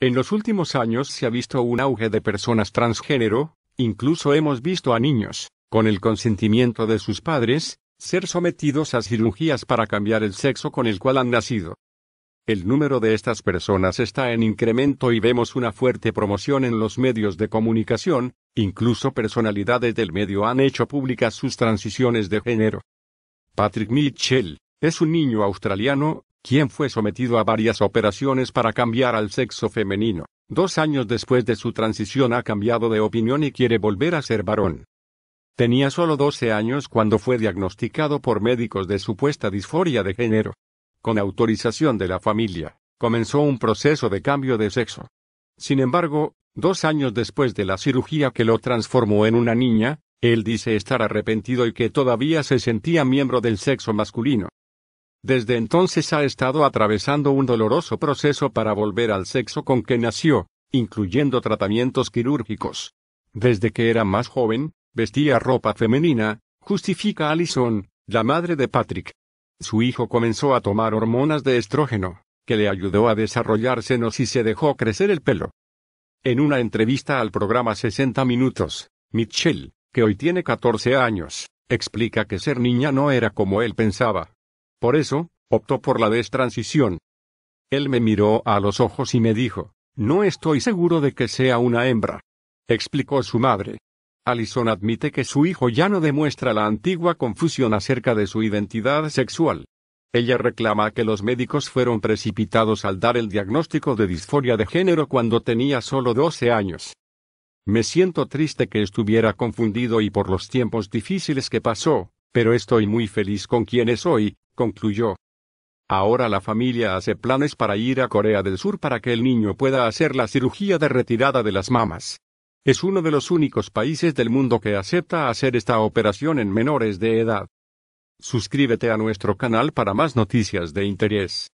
En los últimos años se ha visto un auge de personas transgénero, incluso hemos visto a niños, con el consentimiento de sus padres, ser sometidos a cirugías para cambiar el sexo con el cual han nacido. El número de estas personas está en incremento y vemos una fuerte promoción en los medios de comunicación, incluso personalidades del medio han hecho públicas sus transiciones de género. Patrick Mitchell, es un niño australiano, quien fue sometido a varias operaciones para cambiar al sexo femenino. Dos años después de su transición ha cambiado de opinión y quiere volver a ser varón. Tenía solo 12 años cuando fue diagnosticado por médicos de supuesta disforia de género. Con autorización de la familia, comenzó un proceso de cambio de sexo. Sin embargo, dos años después de la cirugía que lo transformó en una niña, él dice estar arrepentido y que todavía se sentía miembro del sexo masculino. Desde entonces ha estado atravesando un doloroso proceso para volver al sexo con que nació, incluyendo tratamientos quirúrgicos. Desde que era más joven, vestía ropa femenina, justifica Allison, la madre de Patrick. Su hijo comenzó a tomar hormonas de estrógeno, que le ayudó a desarrollar senos y se dejó crecer el pelo. En una entrevista al programa 60 Minutos, Mitchell, que hoy tiene 14 años, explica que ser niña no era como él pensaba, por eso, optó por la destransición. Él me miró a los ojos y me dijo, no estoy seguro de que sea una hembra. Explicó su madre. Allison admite que su hijo ya no demuestra la antigua confusión acerca de su identidad sexual. Ella reclama que los médicos fueron precipitados al dar el diagnóstico de disforia de género cuando tenía solo 12 años. Me siento triste que estuviera confundido y por los tiempos difíciles que pasó, pero estoy muy feliz con quien es hoy, concluyó. Ahora la familia hace planes para ir a Corea del Sur para que el niño pueda hacer la cirugía de retirada de las mamas. Es uno de los únicos países del mundo que acepta hacer esta operación en menores de edad. Suscríbete a nuestro canal para más noticias de interés.